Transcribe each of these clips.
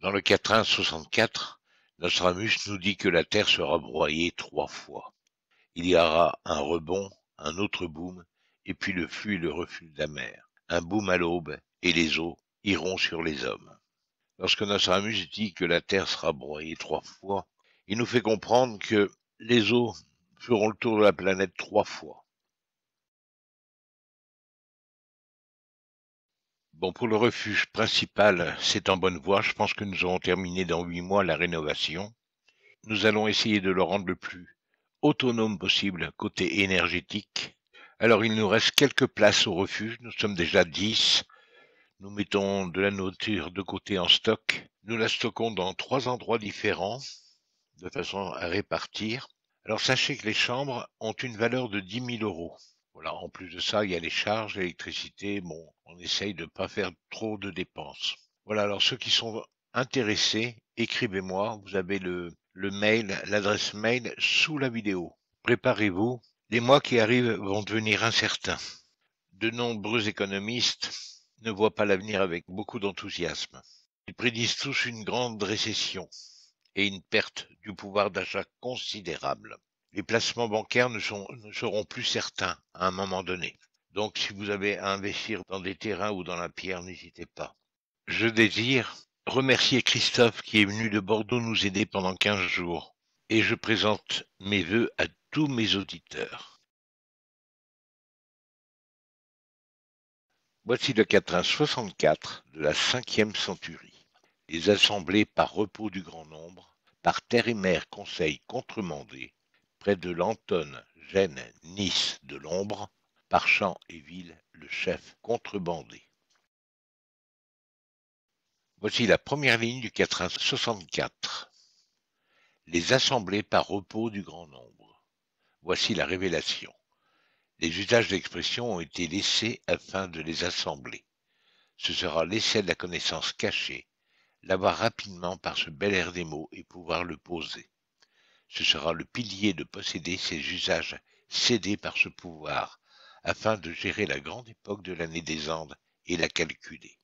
Dans le quatrain 64, nous dit que la Terre sera broyée trois fois. Il y aura un rebond, un autre boom, et puis le flux et le reflux de la mer. Un boom à l'aube, et les eaux iront sur les hommes. Lorsque Nostramus dit que la Terre sera broyée trois fois, il nous fait comprendre que les eaux feront le tour de la planète trois fois. Bon, pour le refuge principal, c'est en bonne voie. Je pense que nous aurons terminé dans huit mois la rénovation. Nous allons essayer de le rendre le plus autonome possible côté énergétique. Alors, il nous reste quelques places au refuge. Nous sommes déjà 10. Nous mettons de la nourriture de côté en stock. Nous la stockons dans trois endroits différents de façon à répartir. Alors sachez que les chambres ont une valeur de 10 000 euros. Voilà, en plus de ça, il y a les charges, l'électricité, bon, on essaye de ne pas faire trop de dépenses. Voilà, alors ceux qui sont intéressés, écrivez-moi, vous avez le, le mail, l'adresse mail sous la vidéo. Préparez-vous, les mois qui arrivent vont devenir incertains. De nombreux économistes ne voient pas l'avenir avec beaucoup d'enthousiasme. Ils prédisent tous une grande récession et une perte du pouvoir d'achat considérable. Les placements bancaires ne, sont, ne seront plus certains à un moment donné. Donc si vous avez à investir dans des terrains ou dans la pierre, n'hésitez pas. Je désire remercier Christophe qui est venu de Bordeaux nous aider pendant 15 jours. Et je présente mes voeux à tous mes auditeurs. Voici le quatrain de la cinquième centurie. Les assemblées par repos du grand nombre, par terre et mer conseil contremandé, près de l'Antonne, Gênes, Nice de l'ombre, par champs et villes, le chef contrebandé. Voici la première ligne du 464. Les assemblées par repos du grand nombre. Voici la révélation. Les usages d'expression ont été laissés afin de les assembler. Ce sera l'essai de la connaissance cachée, l'avoir rapidement par ce bel air des mots et pouvoir le poser. Ce sera le pilier de posséder ces usages cédés par ce pouvoir, afin de gérer la grande époque de l'année des Andes et la calculer.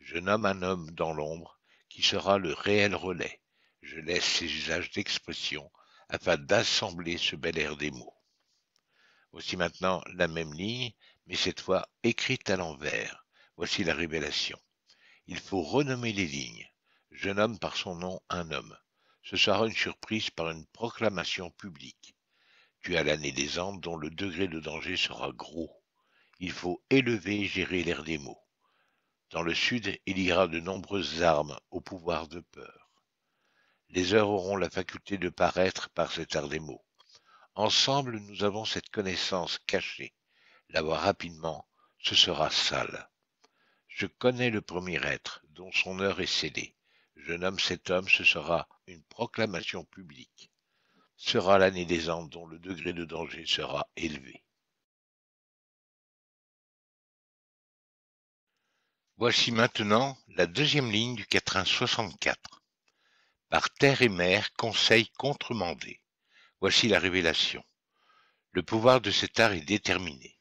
Je nomme un homme dans l'ombre qui sera le réel relais. Je laisse ces usages d'expression afin d'assembler ce bel air des mots. Voici maintenant la même ligne, mais cette fois écrite à l'envers. Voici la révélation. Il faut renommer les lignes. Je nomme par son nom un homme. Ce sera une surprise par une proclamation publique à l'année des Andes dont le degré de danger sera gros. Il faut élever et gérer l'air des mots. Dans le sud, il y aura de nombreuses armes au pouvoir de peur. Les heures auront la faculté de paraître par cet air des mots. Ensemble, nous avons cette connaissance cachée. L'avoir rapidement, ce sera sale. Je connais le premier être, dont son heure est scellée. Je nomme cet homme, ce sera une proclamation publique sera l'année des ans dont le degré de danger sera élevé. Voici maintenant la deuxième ligne du quatrain 64. Par terre et mer, conseil contremandé. Voici la révélation. Le pouvoir de cet art est déterminé.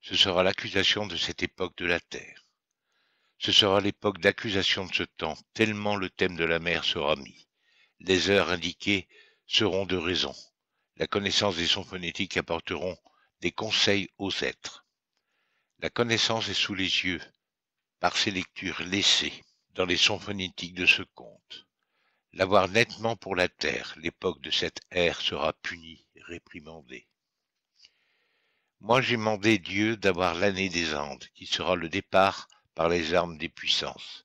Ce sera l'accusation de cette époque de la terre. Ce sera l'époque d'accusation de ce temps, tellement le thème de la mer sera mis. Les heures indiquées seront de raison. La connaissance des sons phonétiques apporteront des conseils aux êtres. La connaissance est sous les yeux, par ces lectures laissées dans les sons phonétiques de ce conte. L'avoir nettement pour la terre, l'époque de cette ère sera punie, réprimandée. Moi j'ai mandé Dieu d'avoir l'année des Andes, qui sera le départ par les armes des puissances.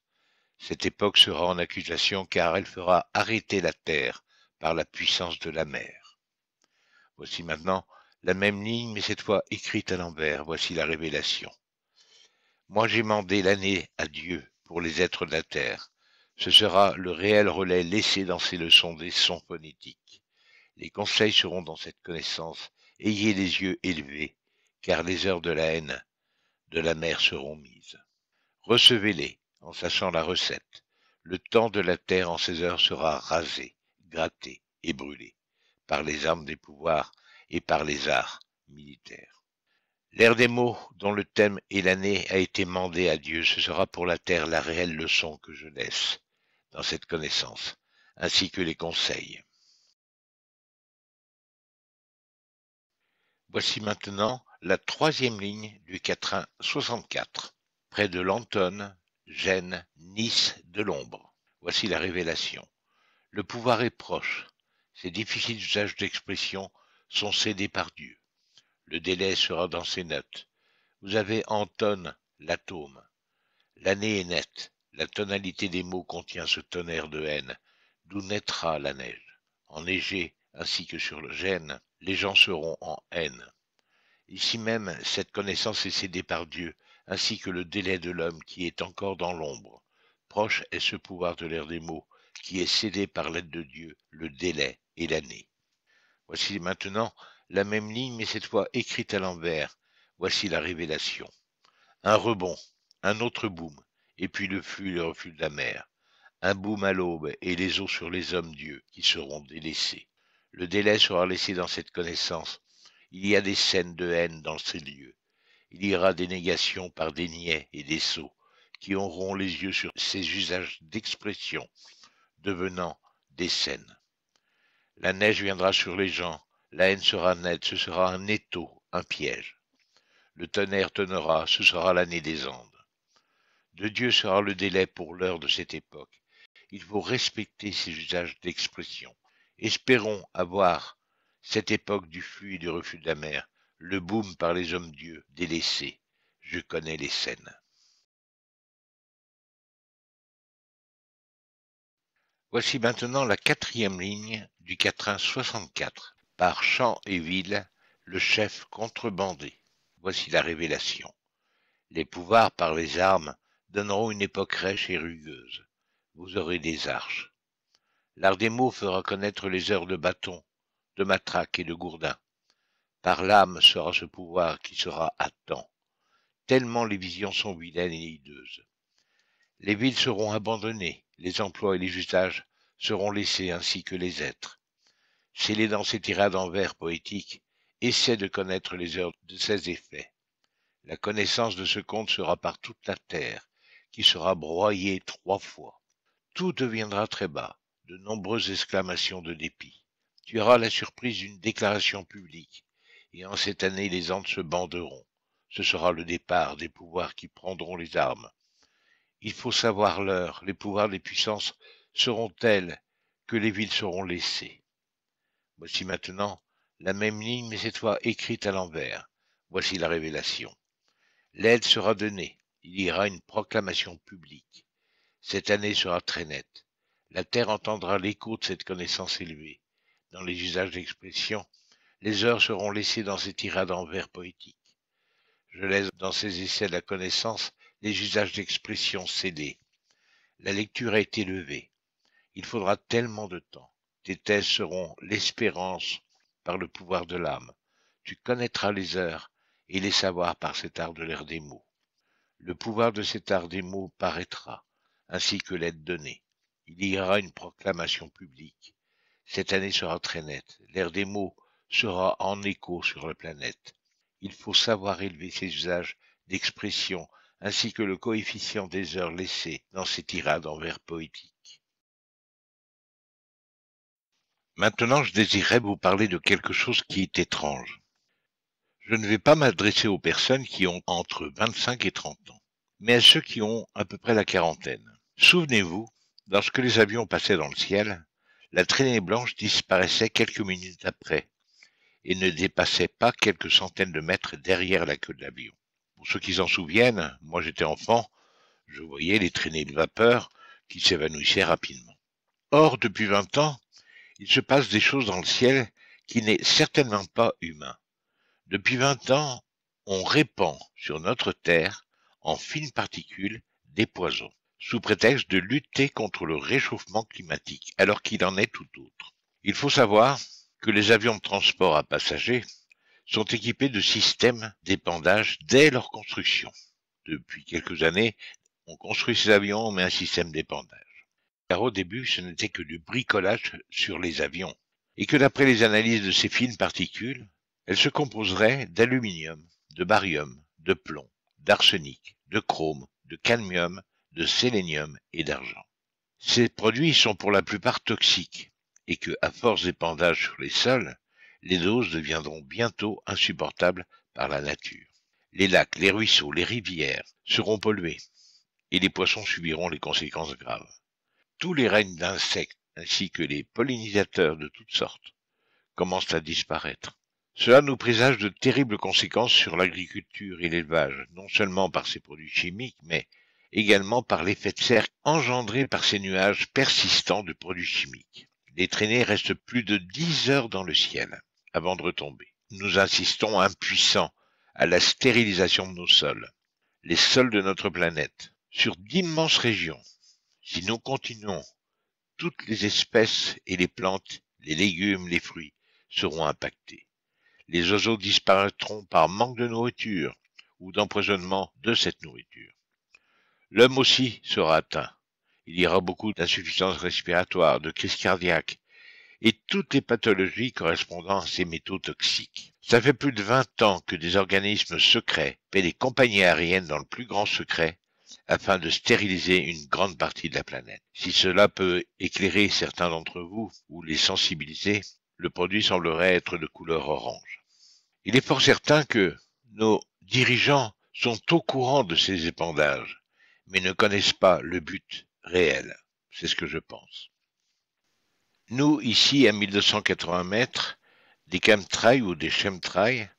Cette époque sera en accusation car elle fera arrêter la terre par la puissance de la mer. Voici maintenant la même ligne, mais cette fois écrite à l'envers. Voici la révélation. Moi j'ai mandé l'année à Dieu pour les êtres de la terre. Ce sera le réel relais laissé dans ces leçons des sons phonétiques. Les conseils seront dans cette connaissance. Ayez les yeux élevés, car les heures de la haine de la mer seront mises. Recevez-les en sachant la recette. Le temps de la terre en ces heures sera rasé gratté et brûlé par les armes des pouvoirs et par les arts militaires. L'ère des mots, dont le thème et l'année a été mandé à Dieu, ce sera pour la terre la réelle leçon que je laisse dans cette connaissance, ainsi que les conseils. Voici maintenant la troisième ligne du quatrain 64, près de l'Antonne, Gênes, Nice de l'ombre. Voici la révélation. Le pouvoir est proche. Ces difficiles usages d'expression sont cédés par Dieu. Le délai sera dans ses notes. Vous avez en l'atome. L'année est nette. La tonalité des mots contient ce tonnerre de haine, d'où naîtra la neige. Enneigée, ainsi que sur le gène, les gens seront en haine. Ici même, cette connaissance est cédée par Dieu, ainsi que le délai de l'homme qui est encore dans l'ombre. Proche est ce pouvoir de l'air des mots, qui est cédé par l'aide de Dieu, le délai et l'année. Voici maintenant la même ligne, mais cette fois écrite à l'envers. Voici la révélation. Un rebond, un autre boom, et puis le flux et le reflux de la mer. Un boom à l'aube et les eaux sur les hommes dieux qui seront délaissés. Le délai sera laissé dans cette connaissance. Il y a des scènes de haine dans ces lieux. Il y aura des négations par des niais et des sots qui auront les yeux sur ces usages d'expression devenant des scènes. La neige viendra sur les gens, la haine sera nette, ce sera un étau, un piège. Le tonnerre tonnera, ce sera l'année des Andes. De Dieu sera le délai pour l'heure de cette époque. Il faut respecter ces usages d'expression. Espérons avoir cette époque du flux et du refus de la mer, le boom par les hommes dieux délaissés. Je connais les scènes. Voici maintenant la quatrième ligne du quatrain 64 par Champ et Ville, le chef contrebandé. Voici la révélation. Les pouvoirs par les armes donneront une époque rêche et rugueuse. Vous aurez des arches. L'art des mots fera connaître les heures de bâton, de matraque et de gourdin. Par l'âme sera ce pouvoir qui sera à temps. Tellement les visions sont vilaines et hideuses. Les villes seront abandonnées, les emplois et les usages seront laissés ainsi que les êtres. Scellé dans ses tirades en vers poétiques, essaie de connaître les heures de ses effets. La connaissance de ce conte sera par toute la terre, qui sera broyée trois fois. Tout deviendra très bas, de nombreuses exclamations de dépit. Tu auras la surprise d'une déclaration publique, et en cette année les Andes se banderont. Ce sera le départ des pouvoirs qui prendront les armes. Il faut savoir l'heure, les pouvoirs des puissances seront telles que les villes seront laissées. Voici maintenant la même ligne, mais cette fois écrite à l'envers. Voici la révélation. L'aide sera donnée, il y aura une proclamation publique. Cette année sera très nette. La terre entendra l'écho de cette connaissance élevée. Dans les usages d'expression, les heures seront laissées dans ces tirades en vers poétiques. Je laisse dans ces essais de la connaissance les usages d'expression scellés. La lecture a été levée. Il faudra tellement de temps. Tes thèses seront l'espérance par le pouvoir de l'âme. Tu connaîtras les heures et les savoirs par cet art de l'air des mots. Le pouvoir de cet art des mots paraîtra, ainsi que l'aide donnée. Il y aura une proclamation publique. Cette année sera très nette. L'ère des mots sera en écho sur la planète. Il faut savoir élever ses usages d'expression ainsi que le coefficient des heures laissées dans ces tirades en vers poétiques. Maintenant, je désirais vous parler de quelque chose qui est étrange. Je ne vais pas m'adresser aux personnes qui ont entre 25 et 30 ans, mais à ceux qui ont à peu près la quarantaine. Souvenez-vous, lorsque les avions passaient dans le ciel, la traînée blanche disparaissait quelques minutes après et ne dépassait pas quelques centaines de mètres derrière la queue de l'avion. Pour ceux qui s'en souviennent, moi j'étais enfant, je voyais les traînées de vapeur qui s'évanouissaient rapidement. Or, depuis 20 ans, il se passe des choses dans le ciel qui n'est certainement pas humain. Depuis 20 ans, on répand sur notre Terre, en fines particules, des poisons, sous prétexte de lutter contre le réchauffement climatique, alors qu'il en est tout autre. Il faut savoir que les avions de transport à passagers sont équipés de systèmes d'épandage dès leur construction. Depuis quelques années, on construit ces avions, on met un système d'épandage car au début ce n'était que du bricolage sur les avions, et que d'après les analyses de ces fines particules, elles se composeraient d'aluminium, de barium, de plomb, d'arsenic, de chrome, de cadmium, de sélénium et d'argent. Ces produits sont pour la plupart toxiques, et que, à force d'épandage sur les sols, les doses deviendront bientôt insupportables par la nature. Les lacs, les ruisseaux, les rivières seront pollués, et les poissons subiront les conséquences graves tous les règnes d'insectes, ainsi que les pollinisateurs de toutes sortes, commencent à disparaître. Cela nous présage de terribles conséquences sur l'agriculture et l'élevage, non seulement par ces produits chimiques, mais également par l'effet de serre engendré par ces nuages persistants de produits chimiques. Les traînées restent plus de dix heures dans le ciel avant de retomber. Nous insistons impuissants à la stérilisation de nos sols, les sols de notre planète, sur d'immenses régions si nous continuons, toutes les espèces et les plantes, les légumes, les fruits seront impactés. Les oiseaux disparaîtront par manque de nourriture ou d'empoisonnement de cette nourriture. L'homme aussi sera atteint. Il y aura beaucoup d'insuffisance respiratoire, de crise cardiaque et toutes les pathologies correspondant à ces métaux toxiques. Ça fait plus de 20 ans que des organismes secrets paient des compagnies aériennes dans le plus grand secret afin de stériliser une grande partie de la planète. Si cela peut éclairer certains d'entre vous ou les sensibiliser, le produit semblerait être de couleur orange. Il est fort certain que nos dirigeants sont au courant de ces épandages, mais ne connaissent pas le but réel. C'est ce que je pense. Nous, ici, à 1280 mètres, des camtrails ou des chemtrails,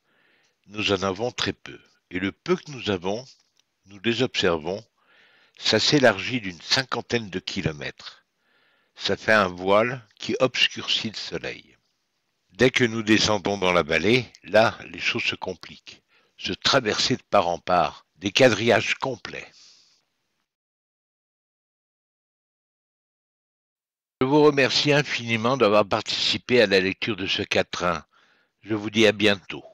nous en avons très peu. Et le peu que nous avons, nous les observons, ça s'élargit d'une cinquantaine de kilomètres. Ça fait un voile qui obscurcit le soleil. Dès que nous descendons dans la vallée, là, les choses se compliquent. Se traverser de part en part, des quadrillages complets. Je vous remercie infiniment d'avoir participé à la lecture de ce quatrain. Je vous dis à bientôt.